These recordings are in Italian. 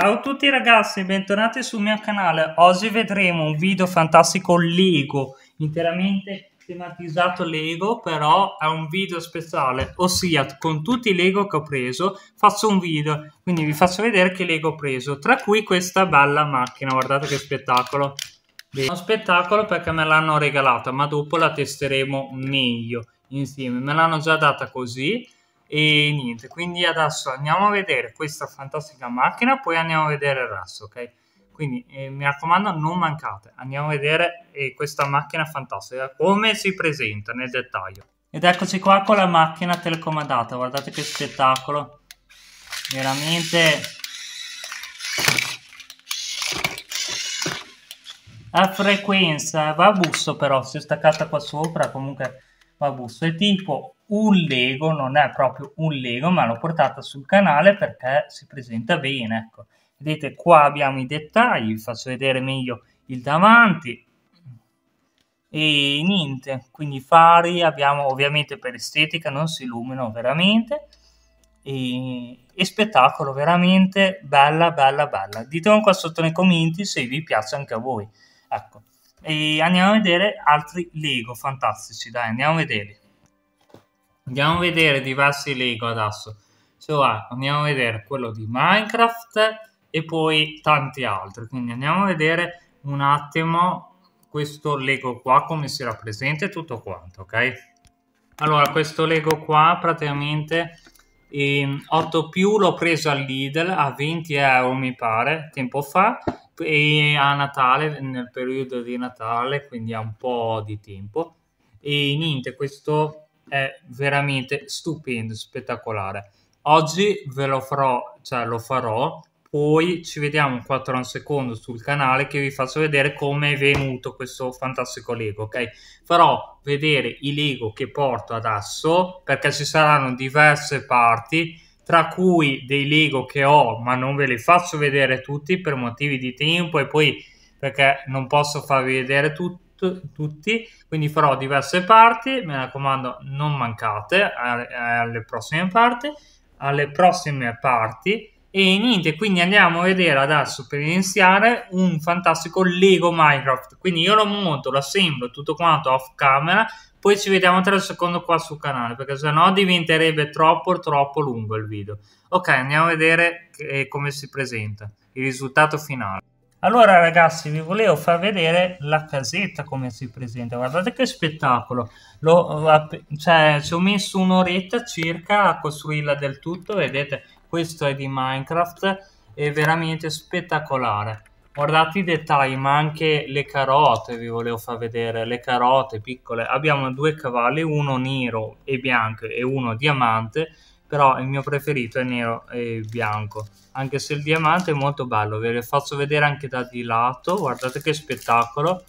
Ciao a tutti ragazzi, bentornati sul mio canale. Oggi vedremo un video fantastico Lego, interamente tematizzato Lego, però è un video speciale, ossia con tutti i Lego che ho preso faccio un video, quindi vi faccio vedere che Lego ho preso, tra cui questa bella macchina, guardate che spettacolo. Uno spettacolo perché me l'hanno regalata, ma dopo la testeremo meglio insieme. Me l'hanno già data così, e niente, quindi adesso andiamo a vedere questa fantastica macchina, poi andiamo a vedere il resto, ok? Quindi eh, mi raccomando, non mancate. Andiamo a vedere eh, questa macchina fantastica, come si presenta nel dettaglio. Ed eccoci qua con la macchina telecomandata, guardate che spettacolo. Veramente... la frequenza, va a busso però, si è staccata qua sopra, comunque ma busto è tipo un Lego, non è proprio un Lego, ma l'ho portata sul canale perché si presenta bene, ecco. Vedete qua abbiamo i dettagli, vi faccio vedere meglio il davanti e niente, quindi fari abbiamo ovviamente per estetica, non si illuminano veramente e, e spettacolo veramente bella bella bella. Ditemi qua sotto nei commenti se vi piace anche a voi. Ecco, e andiamo a vedere altri Lego fantastici, dai, andiamo a vedere. Andiamo a vedere diversi Lego adesso. Cioè, andiamo a vedere quello di Minecraft e poi tanti altri. Quindi andiamo a vedere un attimo questo Lego qua, come si rappresenta e tutto quanto, ok? Allora, questo Lego qua praticamente e ehm, 8 più l'ho preso al Lidl a 20 euro mi pare tempo fa e a Natale nel periodo di Natale quindi a un po' di tempo e niente questo è veramente stupendo spettacolare oggi ve lo farò cioè lo farò poi ci vediamo un 4 a secondo sul canale che vi faccio vedere come è venuto questo fantastico Lego, ok? Farò vedere i Lego che porto adesso perché ci saranno diverse parti tra cui dei Lego che ho ma non ve li faccio vedere tutti per motivi di tempo e poi perché non posso farvi vedere tutti tutti, quindi farò diverse parti, mi raccomando non mancate alle prossime parti, alle prossime parti e niente, quindi andiamo a vedere adesso per iniziare un fantastico Lego Minecraft. Quindi io lo monto, lo assemblo tutto quanto off camera, poi ci vediamo tra un secondo qua sul canale, perché sennò diventerebbe troppo troppo lungo il video. Ok, andiamo a vedere che, eh, come si presenta il risultato finale. Allora ragazzi vi volevo far vedere la casetta come si presenta, guardate che spettacolo, L'ho, eh, cioè, ci ho messo un'oretta circa a costruirla del tutto, vedete questo è di Minecraft, è veramente spettacolare. Guardate i dettagli, ma anche le carote, vi volevo far vedere, le carote piccole. Abbiamo due cavalli, uno nero e bianco e uno diamante, però il mio preferito è nero e bianco, anche se il diamante è molto bello, ve lo faccio vedere anche da di lato, guardate che spettacolo.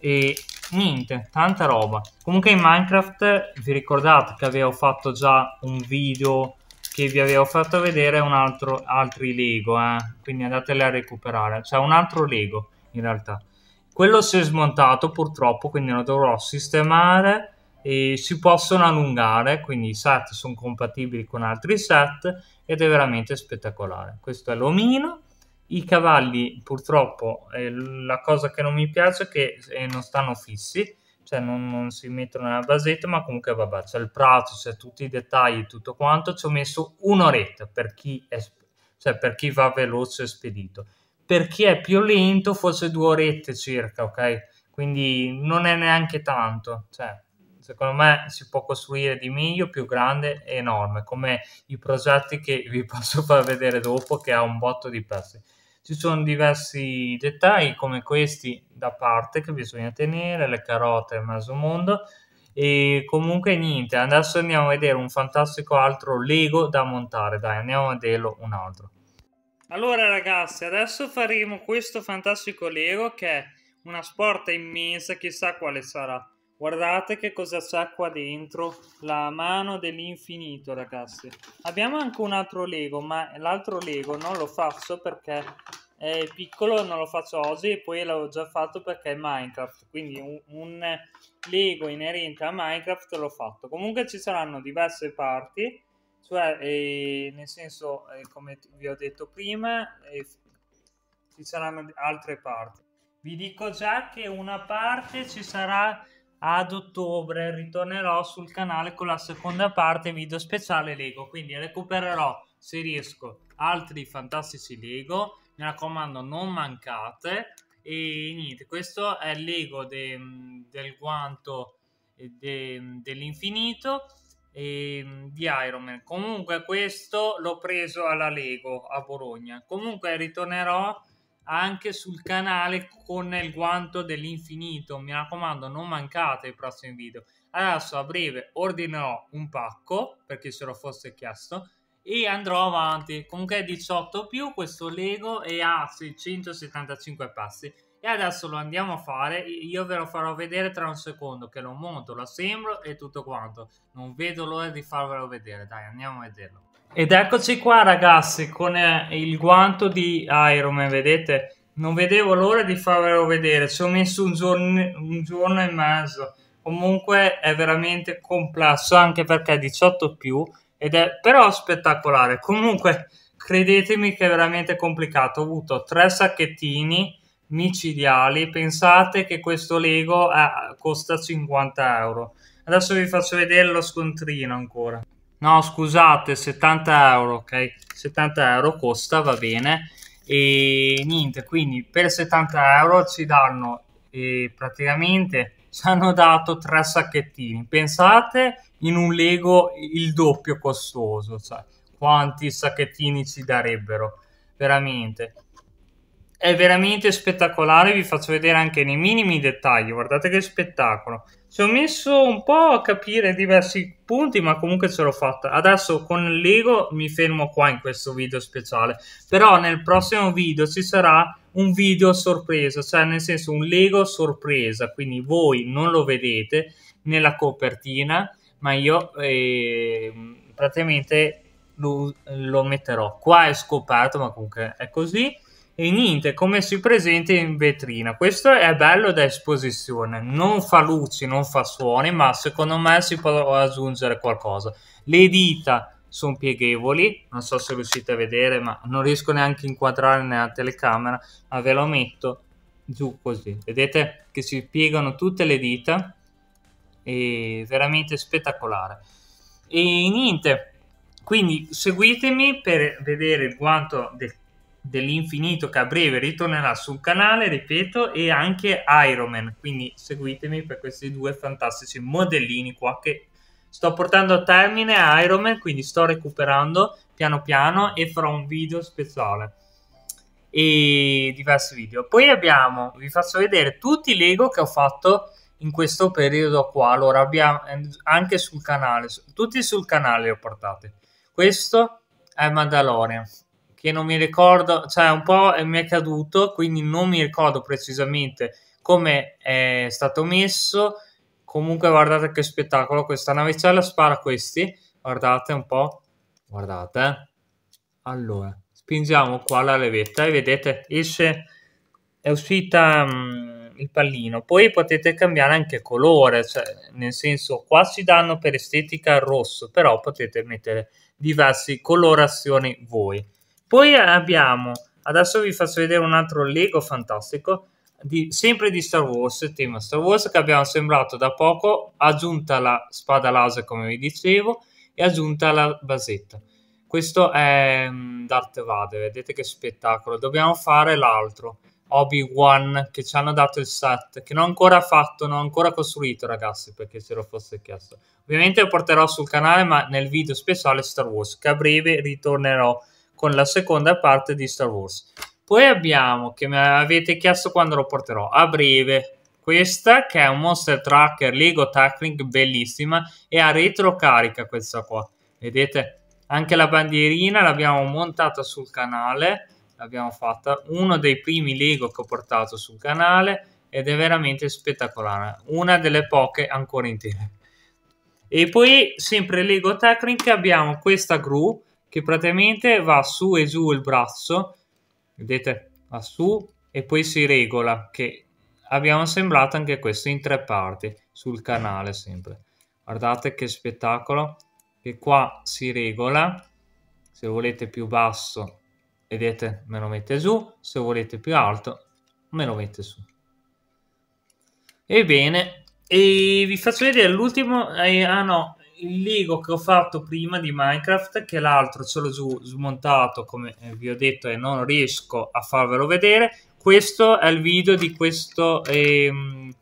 E niente, tanta roba. Comunque in Minecraft vi ricordate che avevo fatto già un video che vi avevo fatto vedere un altro altri Lego, eh? quindi andatele a recuperare. C'è cioè, un altro Lego in realtà. Quello si è smontato purtroppo, quindi lo dovrò sistemare e si possono allungare, quindi i set sono compatibili con altri set ed è veramente spettacolare. Questo è l'omino. I cavalli purtroppo eh, la cosa che non mi piace è che eh, non stanno fissi, cioè non, non, si mettono nella basetta, ma comunque vabbè, c'è il prato, c'è tutti i dettagli, tutto quanto, ci ho messo un'oretta per chi, è, cioè per chi va veloce e spedito. Per chi è più lento, forse due orette circa, ok? Quindi non è neanche tanto, cioè secondo me si può costruire di meglio, più grande e enorme, come i progetti che vi posso far vedere dopo che ha un botto di pezzi. Ci sono diversi dettagli come questi da parte che bisogna tenere, le carote e il masomondo. E comunque niente, adesso andiamo a vedere un fantastico altro Lego da montare. Dai, andiamo a vederlo un altro. Allora ragazzi, adesso faremo questo fantastico Lego che è una sporta immensa, chissà quale sarà. Guardate che cosa c'è qua dentro, la mano dell'infinito ragazzi. Abbiamo anche un altro Lego, ma l'altro Lego non lo faccio perché eh, piccolo non lo faccio oggi e poi l'avevo già fatto perché è Minecraft, quindi un, un Lego inerente a Minecraft l'ho fatto. Comunque ci saranno diverse parti, cioè eh, nel senso, eh, come vi ho detto prima, ci saranno altre parti. Vi dico già che una parte ci sarà ad ottobre, ritornerò sul canale con la seconda parte video speciale Lego, quindi recupererò se riesco altri fantastici Lego mi raccomando non mancate e niente questo è l'ego de, del guanto de, dell'infinito e, di Iron Man comunque questo l'ho preso alla Lego a Bologna comunque ritornerò anche sul canale con il guanto dell'infinito mi raccomando non mancate i prossimi video adesso a breve ordinerò un pacco perché se lo fosse chiesto e andrò avanti. Comunque è 18 più questo Lego e ha 675 passi. E adesso lo andiamo a fare, io ve lo farò vedere tra un secondo che lo monto, lo assemblo e tutto quanto. Non vedo l'ora di farvelo vedere, dai andiamo a vederlo. Ed eccoci qua ragazzi con eh, il guanto di Iron Man, vedete? Non vedevo l'ora di farvelo vedere, ci ho messo un giorno, un giorno e mezzo. Comunque è veramente complesso anche perché 18 più ed è però spettacolare. Comunque, credetemi che è veramente complicato. Ho avuto tre sacchettini micidiali. Pensate che questo Lego eh, costa 50 euro. Adesso vi faccio vedere lo scontrino ancora. No, scusate, 70 euro, ok? 70 euro costa, va bene. E niente, quindi per 70 euro ci danno eh, praticamente ci hanno dato tre sacchettini. Pensate in un Lego il doppio costoso, cioè quanti sacchettini ci darebbero, veramente. È veramente spettacolare, vi faccio vedere anche nei minimi dettagli, guardate che spettacolo. Ci ho messo un po' a capire diversi punti, ma comunque ce l'ho fatta. Adesso con Lego mi fermo qua in questo video speciale, però nel prossimo video ci sarà un video sorpresa, cioè nel senso un Lego sorpresa, quindi voi non lo vedete nella copertina, ma io eh, praticamente lo, lo, metterò. Qua è scoperto, ma comunque è così. E niente, come si presenta in vetrina. Questo è bello da esposizione. Non fa luci, non fa suoni, ma secondo me si può aggiungere qualcosa. Le dita sono pieghevoli, non so se riuscite a vedere, ma non riesco neanche a inquadrare nella telecamera, ma ve lo metto giù così. Vedete che si piegano tutte le dita, è veramente spettacolare. E niente, quindi seguitemi per vedere il guanto de dell'infinito che a breve ritornerà sul canale, ripeto, e anche Iron Man, quindi seguitemi per questi due fantastici modellini qua che sto portando a termine Iron Man, quindi sto recuperando piano piano e farò un video speciale e diversi video. Poi abbiamo, vi faccio vedere tutti i Lego che ho fatto in questo periodo qua. Allora, abbiamo anche sul canale, tutti sul canale li ho portati. Questo è Mandalorian, che non mi ricordo, cioè un po' mi è caduto, quindi non mi ricordo precisamente come è stato messo Comunque guardate che spettacolo, questa navicella spara questi, guardate un po', guardate. Allora, spingiamo qua la levetta e vedete, esce, è uscita um, il pallino. Poi potete cambiare anche colore, cioè, nel senso qua si danno per estetica il rosso, però potete mettere diverse colorazioni voi. Poi abbiamo, adesso vi faccio vedere un altro Lego fantastico, di, sempre di Star Wars, tema Star Wars che abbiamo sembrato da poco, aggiunta la spada laser come vi dicevo e aggiunta la basetta. Questo è mm, Darth Vader, vedete che spettacolo. Dobbiamo fare l'altro, Obi-Wan, che ci hanno dato il set, che non ho ancora fatto, non ho ancora costruito ragazzi, perché se lo fosse chiesto. Ovviamente lo porterò sul canale, ma nel video speciale Star Wars, che a breve ritornerò con la seconda parte di Star Wars. Poi abbiamo, che mi avete chiesto quando lo porterò, a breve, questa che è un Monster Tracker Lego Tackling bellissima e a retrocarica questa qua, vedete? Anche la bandierina l'abbiamo montata sul canale, l'abbiamo fatta, uno dei primi Lego che ho portato sul canale ed è veramente spettacolare, una delle poche ancora intere. E poi sempre Lego Tackling abbiamo questa gru che praticamente va su e giù il braccio vedete va su e poi si regola che abbiamo assemblato anche questo in tre parti sul canale sempre guardate che spettacolo che qua si regola se volete più basso vedete me lo mette su se volete più alto me lo mette su ebbene e vi faccio vedere l'ultimo eh, ah no il Lego che ho fatto prima di Minecraft, che l'altro ce l'ho giù smontato, come eh, vi ho detto, e non riesco a farvelo vedere. Questo è il video di questo... Ehm...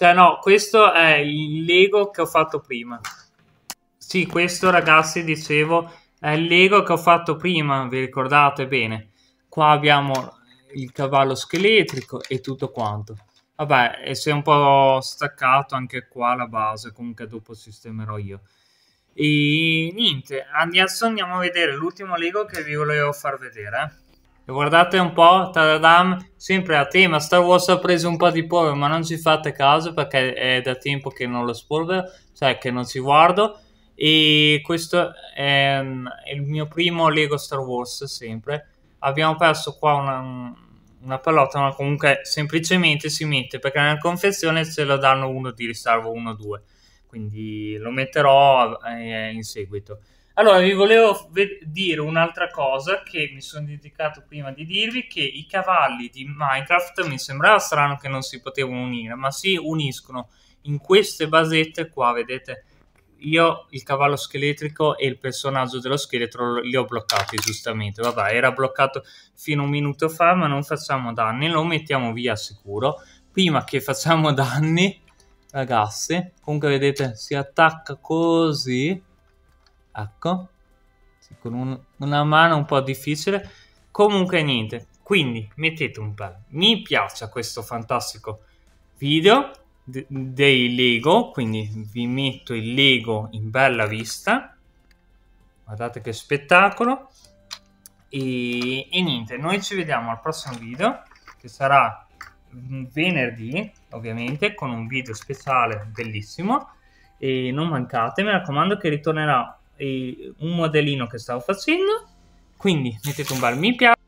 Cioè no, questo è il Lego che ho fatto prima. Sì, questo ragazzi, dicevo, è il Lego che ho fatto prima, vi ricordate bene? Qua abbiamo il cavallo scheletrico e tutto quanto. Vabbè, e si è un po' staccato anche qua la base, comunque dopo sistemerò io. E niente, adesso andiamo a vedere l'ultimo Lego che vi volevo far vedere. E guardate un po', tadadam, sempre a tema, Star Wars ha preso un po' di polvere, ma non ci fate caso perché è da tempo che non lo spolvero, cioè che non ci guardo. E questo è, è il mio primo Lego Star Wars sempre. Abbiamo perso qua una, una pallotta, ma comunque semplicemente si mette perché nella confezione ce lo danno uno di riservo 1-2, quindi lo metterò eh, in seguito. Allora, vi volevo dire un'altra cosa che mi sono dimenticato prima di dirvi, che i cavalli di Minecraft mi sembrava strano che non si potevano unire, ma si uniscono in queste basette qua, vedete? io il cavallo scheletrico e il personaggio dello scheletro li ho bloccati giustamente. Vabbè, era bloccato fino a un minuto fa, ma non facciamo danni, lo mettiamo via sicuro. Prima che facciamo danni, ragazzi, comunque vedete, si attacca così. Ecco, sì, con un, una mano un po' difficile. Comunque niente, quindi mettete un bel mi piace a questo fantastico video de dei Lego, quindi vi metto il Lego in bella vista, guardate che spettacolo, e, e niente, noi ci vediamo al prossimo video, che sarà venerdì, ovviamente, con un video speciale bellissimo, e non mancate, mi raccomando che ritornerà un modellino che stavo facendo, quindi mettete un bel mi piace,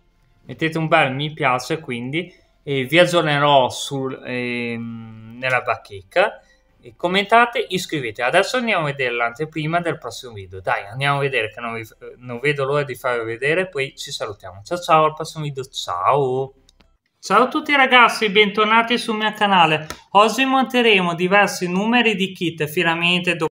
mettete un bel mi piace, quindi e vi aggiornerò sul, ehm, nella bacheca. E commentate, iscrivetevi. Adesso andiamo a vedere l'anteprima del prossimo video. Dai, andiamo a vedere che non, vi, non vedo l'ora di farvi vedere, poi ci salutiamo. Ciao ciao, al prossimo video, ciao! Ciao a tutti ragazzi, bentornati sul mio canale. Oggi monteremo diversi numeri di kit, finalmente dopo...